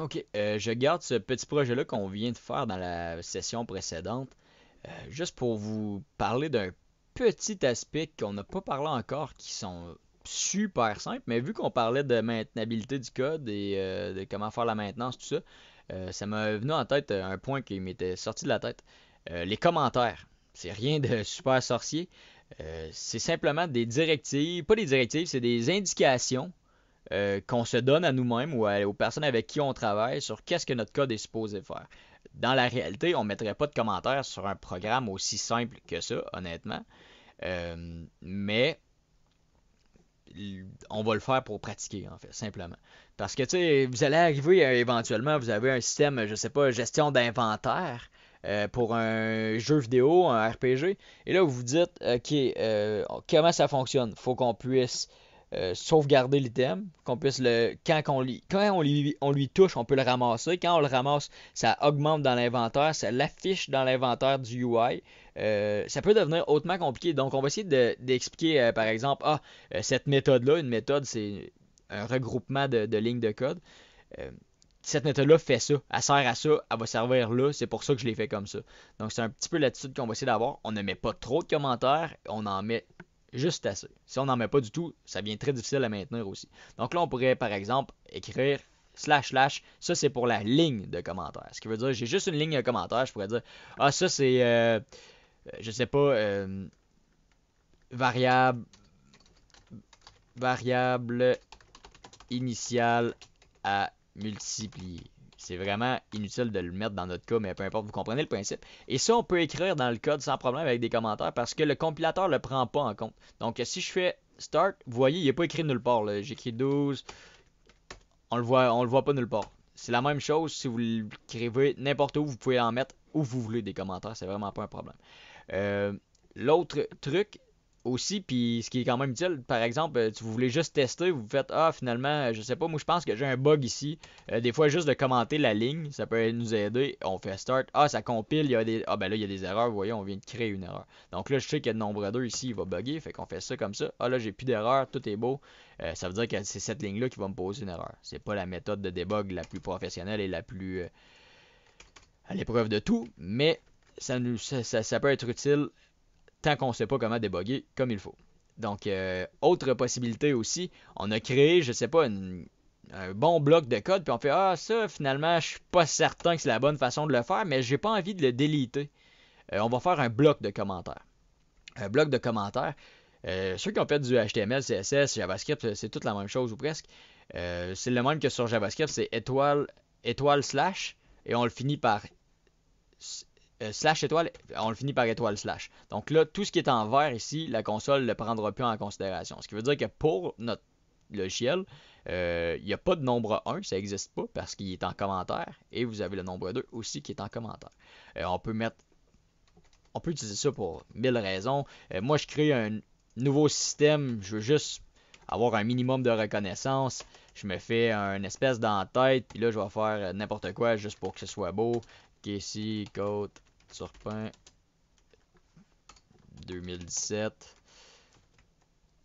OK. Euh, je garde ce petit projet-là qu'on vient de faire dans la session précédente, euh, juste pour vous parler d'un petit aspect qu'on n'a pas parlé encore, qui sont super simples, mais vu qu'on parlait de maintenabilité du code et euh, de comment faire la maintenance, tout ça, ça m'a venu en tête un point qui m'était sorti de la tête. les commentaires. C'est rien de super sorcier. c'est simplement des directives, pas des directives, c'est des indications euh, qu'on se donne à nous-mêmes ou aux personnes avec qui on travaille sur qu'est-ce que notre code est supposé faire. Dans la réalité, on ne mettrait pas de commentaires sur un programme aussi simple que ça, honnêtement. Euh, mais on va le faire pour pratiquer, en fait, simplement. Parce que, tu sais, vous allez arriver euh, éventuellement, vous avez un système, je sais pas, gestion d'inventaire pour un jeu vidéo, un RPG. Et là, vous vous dites, OK, comment ça fonctionne? Faut qu'on puisse euh, sauvegarder l'item, qu'on puisse le quand on, lui, quand on lui, on lui touche, on peut le ramasser. Quand on le ramasse, ça augmente dans l'inventaire, ça l'affiche dans l'inventaire du UI. Euh, ça peut devenir hautement compliqué. Donc, on va essayer d'expliquer, euh, par exemple, ah, cette méthode-là, une méthode, c'est un regroupement de, de, lignes de code. cette méthode-là fait ça, elle sert à ça, elle va servir là, c'est pour ça que je l'ai fait comme ça. Donc, c'est un petit peu l'attitude qu'on va essayer d'avoir. On ne met pas trop de commentaires, on en met juste assez. Si on n'en met pas du tout, ça devient très difficile à maintenir aussi. Donc là, on pourrait par exemple écrire slash slash, ça c'est pour la ligne de commentaires. Ce qui veut dire, j'ai juste une ligne de commentaire. je pourrais dire, ah ça c'est, euh, euh, je sais pas, euh, variable, variable initiale à multiplier. C'est vraiment inutile de le mettre dans notre cas, mais peu importe, vous comprenez le principe. Et ça, on peut écrire dans le code sans problème avec des commentaires parce que le compilateur ne le prend pas en compte. Donc, si je fais start, vous voyez, il n'est pas écrit nulle part. J'écris 12. On le voit, on le voit pas nulle part. C'est la même chose si vous l'écrivez n'importe où, vous pouvez en mettre où vous voulez des commentaires, c'est vraiment pas un problème. Euh, l'autre truc, aussi, puis ce qui est quand même utile, par exemple, si euh, vous voulez juste tester, vous faites Ah, finalement, euh, je sais pas, moi je pense que j'ai un bug ici. Euh, des fois, juste de commenter la ligne, ça peut nous aider. On fait Start. Ah, ça compile, il y a des. Ah, ben là, il y a des erreurs, vous voyez, on vient de créer une erreur. Donc là, je sais a le nombre 2 ici, il va bugger, fait qu'on fait ça comme ça. Ah, là, j'ai plus d'erreur, tout est beau. ça veut dire que c'est cette ligne-là qui va me poser une erreur. C'est pas la méthode de debug la plus professionnelle et la plus. à l'épreuve de tout, mais ça, nous, ça peut être utile tant qu'on ne sait pas comment déboguer comme il faut. Donc, euh, autre possibilité aussi, on a créé, je ne sais pas, un bon bloc de code, puis on fait Ah, ça, finalement, je ne suis pas certain que c'est la bonne façon de le faire, mais j'ai pas envie de le déliter. Euh, on va faire un bloc de commentaires. Un bloc de commentaires. Euh, ceux qui ont fait du HTML, CSS, JavaScript, c'est toute la même chose ou presque. c'est le même que sur JavaScript, c'est étoile, étoile slash, et on le finit par euh, slash étoile, on le finit par étoile slash. Donc là, tout ce qui est en vert ici, la console ne le prendra plus en considération. Ce qui veut dire que pour notre logiciel, il euh, n'y a pas de nombre 1, ça n'existe pas parce qu'il est en commentaire. Et vous avez le nombre 2 aussi qui est en commentaire. Euh, on peut mettre. On peut utiliser ça pour mille raisons. moi, je crée un nouveau système. Je veux juste avoir un minimum de reconnaissance. Je me fais un espèce d'entête. Puis là, je vais faire n'importe quoi juste pour que ce soit beau. Casey, Côte, Turpin 2017.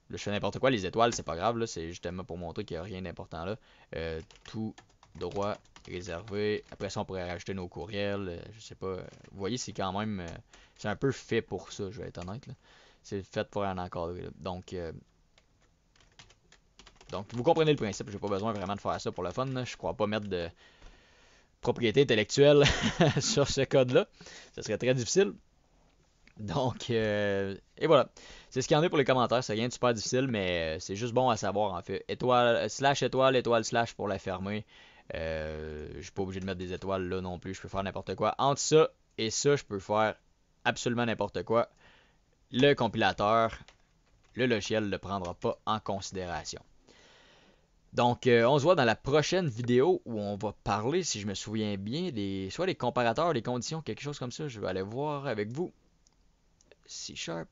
Le je fais n'importe quoi, les étoiles, c'est pas grave, c'est justement pour montrer qu'il n'y a rien d'important là. Euh, tout droit réservé. Après ça, on pourrait rajouter nos courriels, euh, je sais pas. Vous voyez, c'est quand même. Euh, c'est un peu fait pour ça, je vais être honnête. C'est fait pour un encadrer. Donc. donc, vous comprenez le principe, j'ai pas besoin vraiment de faire ça pour le fun. Je crois pas mettre de, propriété intellectuelle sur ce code-là. Ce serait très difficile. Donc, euh, et voilà. C'est ce qu'il y en a pour les commentaires. C'est rien de super difficile, mais euh, c'est juste bon à savoir en fait. Étoile, slash étoile, étoile, slash pour la fermer. Euh, je suis pas obligé de mettre des étoiles là non plus. Je peux faire n'importe quoi. Entre ça et ça, je peux faire absolument n'importe quoi. Le compilateur, le logiciel ne le prendra pas en considération. Donc, euh, on se voit dans la prochaine vidéo où on va parler, si je me souviens bien, des, soit les comparateurs, les conditions, quelque chose comme ça. Je vais aller voir avec vous. C Sharp.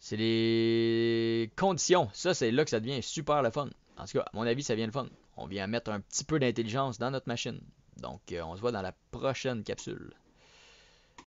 C'est les conditions. Ça, c'est là que ça devient super le fun. En tout cas, à mon avis, ça vient le fun. On vient mettre un petit peu d'intelligence dans notre machine. Donc, euh, on se voit dans la prochaine capsule.